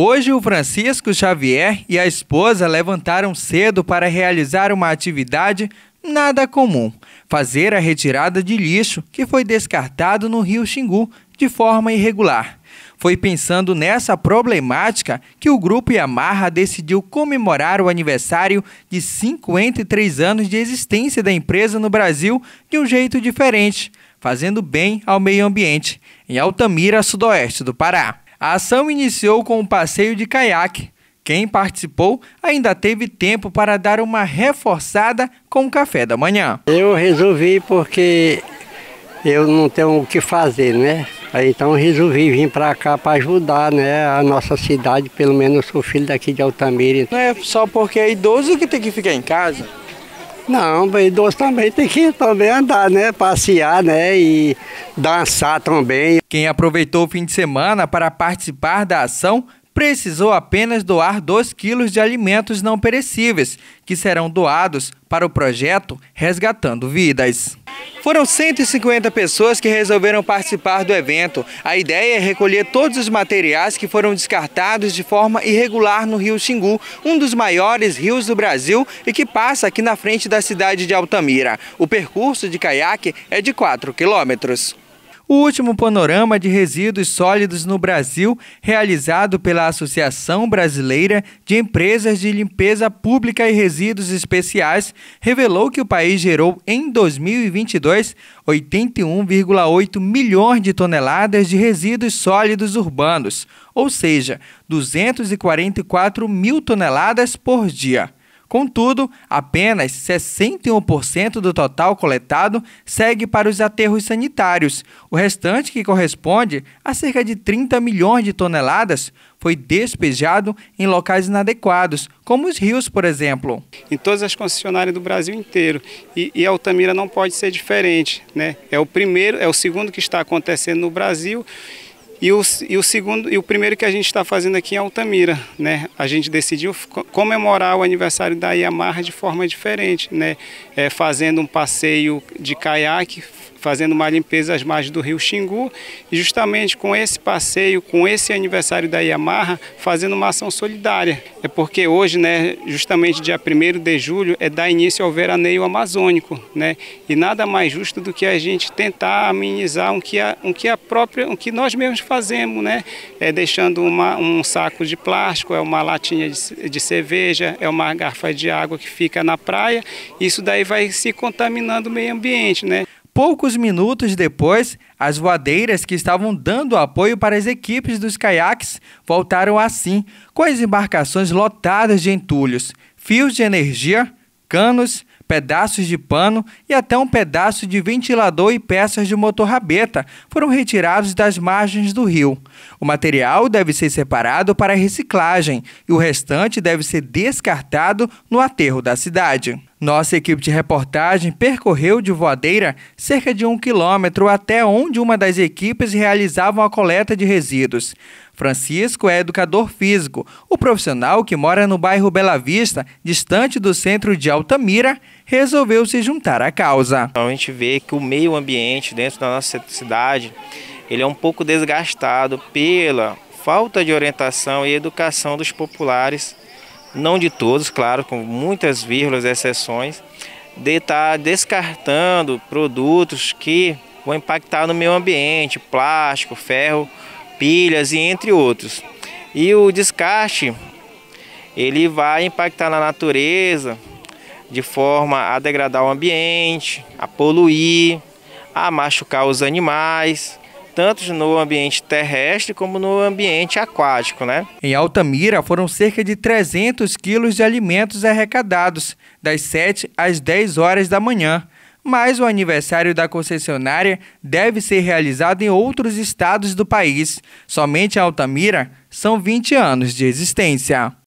Hoje, o Francisco Xavier e a esposa levantaram cedo para realizar uma atividade nada comum: fazer a retirada de lixo que foi descartado no rio Xingu de forma irregular. Foi pensando nessa problemática que o grupo Yamaha decidiu comemorar o aniversário de 53 anos de existência da empresa no Brasil de um jeito diferente, fazendo bem ao meio ambiente, em Altamira, sudoeste do Pará. A ação iniciou com um passeio de caiaque. Quem participou ainda teve tempo para dar uma reforçada com o café da manhã. Eu resolvi porque eu não tenho o que fazer, né? Aí, então resolvi vir para cá para ajudar né, a nossa cidade, pelo menos eu sou filho daqui de Altamira. Não é só porque é idoso que tem que ficar em casa. Não, bem doce também tem que também andar, né? Passear, né? E dançar também. Quem aproveitou o fim de semana para participar da ação precisou apenas doar 2 quilos de alimentos não perecíveis, que serão doados para o projeto Resgatando Vidas. Foram 150 pessoas que resolveram participar do evento. A ideia é recolher todos os materiais que foram descartados de forma irregular no Rio Xingu, um dos maiores rios do Brasil e que passa aqui na frente da cidade de Altamira. O percurso de caiaque é de 4 quilômetros. O último panorama de resíduos sólidos no Brasil, realizado pela Associação Brasileira de Empresas de Limpeza Pública e Resíduos Especiais, revelou que o país gerou em 2022 81,8 milhões de toneladas de resíduos sólidos urbanos, ou seja, 244 mil toneladas por dia. Contudo, apenas 61% do total coletado segue para os aterros sanitários. O restante, que corresponde a cerca de 30 milhões de toneladas, foi despejado em locais inadequados, como os rios, por exemplo. Em todas as concessionárias do Brasil inteiro. E, e Altamira não pode ser diferente. Né? É o primeiro, é o segundo que está acontecendo no Brasil. E o, e o segundo e o primeiro que a gente está fazendo aqui em é Altamira, né? A gente decidiu comemorar o aniversário da Yamaha de forma diferente, né? É, fazendo um passeio de caiaque fazendo uma limpeza às margens do rio Xingu e justamente com esse passeio, com esse aniversário da Yamaha, fazendo uma ação solidária. É porque hoje, né, justamente dia 1 de julho, é dar início ao veraneio amazônico, né? E nada mais justo do que a gente tentar amenizar o que a, que a própria, o que nós mesmos fazemos, né? É deixando uma, um saco de plástico, é uma latinha de, de cerveja, é uma garrafa de água que fica na praia, isso daí vai se contaminando o meio ambiente, né? Poucos minutos depois, as voadeiras que estavam dando apoio para as equipes dos caiaques voltaram assim, com as embarcações lotadas de entulhos, fios de energia, canos, pedaços de pano e até um pedaço de ventilador e peças de motor rabeta foram retirados das margens do rio. O material deve ser separado para reciclagem e o restante deve ser descartado no aterro da cidade. Nossa equipe de reportagem percorreu de voadeira cerca de um quilômetro até onde uma das equipes realizava a coleta de resíduos. Francisco é educador físico. O profissional, que mora no bairro Bela Vista, distante do centro de Altamira, resolveu se juntar à causa. Então, a gente vê que o meio ambiente dentro da nossa cidade ele é um pouco desgastado pela falta de orientação e educação dos populares, não de todos, claro, com muitas vírgulas e exceções, de estar tá descartando produtos que vão impactar no meio ambiente, plástico, ferro, pilhas e entre outros. E o descarte ele vai impactar na natureza de forma a degradar o ambiente, a poluir, a machucar os animais, tanto no ambiente terrestre como no ambiente aquático, né? Em Altamira foram cerca de 300 quilos de alimentos arrecadados das 7 às 10 horas da manhã mas o aniversário da concessionária deve ser realizado em outros estados do país. Somente Altamira são 20 anos de existência.